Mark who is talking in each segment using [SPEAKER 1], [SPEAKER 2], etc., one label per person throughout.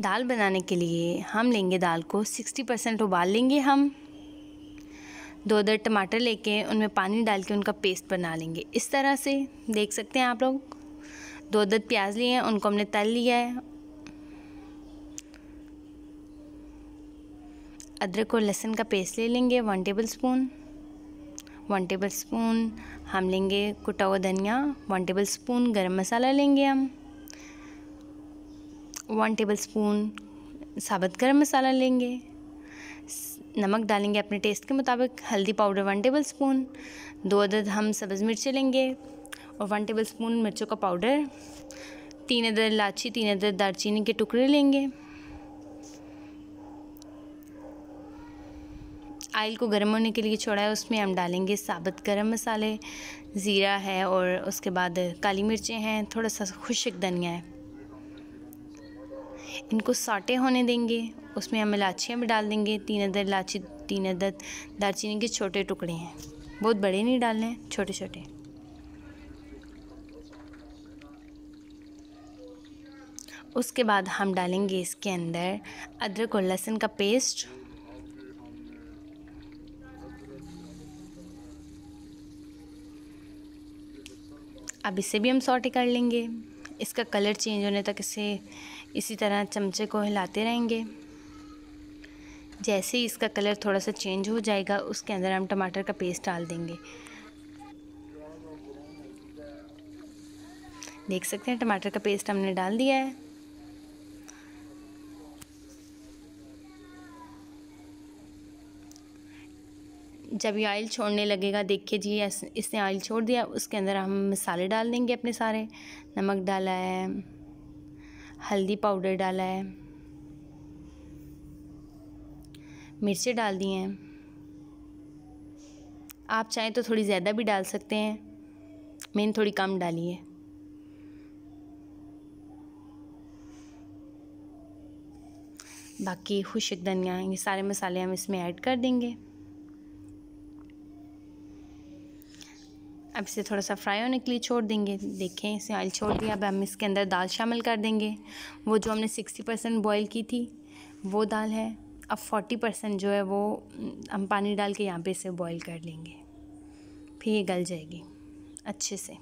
[SPEAKER 1] दाल बनाने के लिए हम लेंगे दाल को 60 परसेंट उबाल लेंगे हम दो दर टमाटर लेके उनमें पानी डाल के उनका पेस्ट बना लेंगे इस तरह से देख सकते हैं आप लोग दो दर प्याज लिए हैं उनको हमने तल लिया है अदरक और लहसुन का पेस्ट ले लेंगे one tablespoon one tablespoon हम लेंगे कुटा हुआ धनिया वन टेबल स्पून गर्म मसाला लेंगे हम वन टेबल स्पून साबुत गर्म मसाला लेंगे नमक डालेंगे अपने टेस्ट के मुताबिक हल्दी पाउडर वन टेबल स्पून दो अदद हम सब्ज़ मिर्चें लेंगे और वन टेबल स्पून मिर्चों का पाउडर तीन अदर इलाची तीन अदर दालचीनी के टुकड़े लेंगे आयल को गर्म होने के लिए छोड़ा है उसमें हम डालेंगे साबुत गरम मसाले ज़ीरा है और उसके बाद काली मिर्चें हैं थोड़ा सा खुशक धनिया है इनको साटे होने देंगे उसमें हम इलाचियाँ भी डाल देंगे तीन अदर इलाची तीन अदर दालचीनी के छोटे टुकड़े हैं बहुत बड़े नहीं डालने हैं छोटे छोटे उसके बाद हम डालेंगे इसके अंदर अदरक और लहसुन का पेस्ट अब इसे भी हम सॉटे कर लेंगे इसका कलर चेंज होने तक इसे इसी तरह चमचे को हिलाते रहेंगे जैसे ही इसका कलर थोड़ा सा चेंज हो जाएगा उसके अंदर हम टमाटर का पेस्ट डाल देंगे देख सकते हैं टमाटर का पेस्ट हमने डाल दिया है जब ये ऑयल छोड़ने लगेगा देखिए जी इसने ऑयल छोड़ दिया उसके अंदर हम मसाले डाल देंगे अपने सारे नमक डाला है हल्दी पाउडर डाला है मिर्चें डाल दी हैं आप चाहें तो थोड़ी ज़्यादा भी डाल सकते हैं मैंने थोड़ी कम डाली है बाकी खुशक धनिया ये सारे मसाले हम इसमें ऐड कर देंगे अब इसे थोड़ा सा फ्राई होने के लिए छोड़ देंगे देखें इसे ऑयल छोड़ दिया अब हम इसके अंदर दाल शामिल कर देंगे वो जो हमने सिक्सटी परसेंट बॉयल की थी वो दाल है अब फोर्टी परसेंट जो है वो हम पानी डाल के यहाँ पे इसे बॉयल कर लेंगे फिर ये गल जाएगी अच्छे से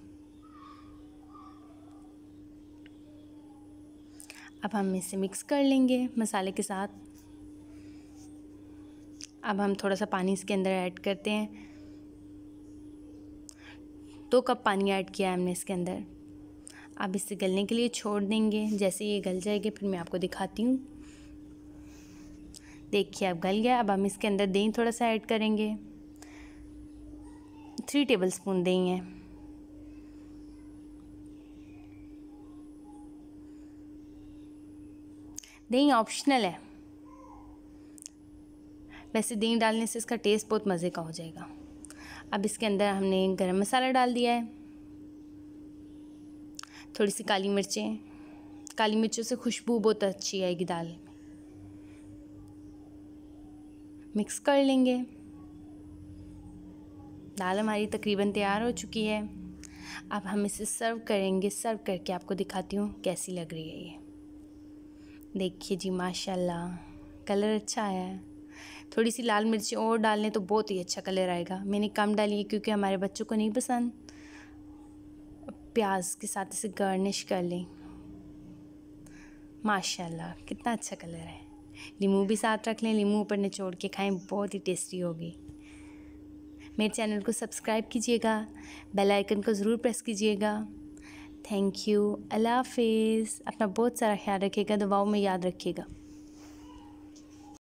[SPEAKER 1] अब हम इसे मिक्स कर लेंगे मसाले के साथ अब हम थोड़ा सा पानी इसके अंदर ऐड करते हैं दो कप पानी ऐड किया है हमने इसके अंदर अब इसे गलने के लिए छोड़ देंगे जैसे ये गल जाएगी फिर मैं आपको दिखाती हूँ देखिए अब गल गया अब हम इसके अंदर दही थोड़ा सा ऐड करेंगे थ्री टेबल स्पून दही है दही ऑप्शनल है वैसे दही डालने से इसका टेस्ट बहुत मज़े का हो जाएगा अब इसके अंदर हमने गरम मसाला डाल दिया है थोड़ी सी काली मिर्चें काली मिर्चों से खुशबू बहुत अच्छी आएगी दाल में मिक्स कर लेंगे दाल हमारी तकरीबन तैयार हो चुकी है अब हम इसे सर्व करेंगे सर्व करके आपको दिखाती हूँ कैसी लग रही है ये देखिए जी माशाल्लाह कलर अच्छा आया है थोड़ी सी लाल मिर्ची और डाल लें तो बहुत ही अच्छा कलर आएगा मैंने कम डाली है क्योंकि हमारे बच्चों को नहीं पसंद प्याज के साथ इसे गार्निश कर लें माशाल्लाह कितना अच्छा कलर है लीमू भी साथ रख लें लीमू ऊपर निचोड़ के खाएं बहुत ही टेस्टी होगी मेरे चैनल को सब्सक्राइब कीजिएगा बेल आइकन को ज़रूर प्रेस कीजिएगा थैंक यू अल्लाह हाफिज़ अपना बहुत सारा ख्याल रखिएगा दुआओं में याद रखिएगा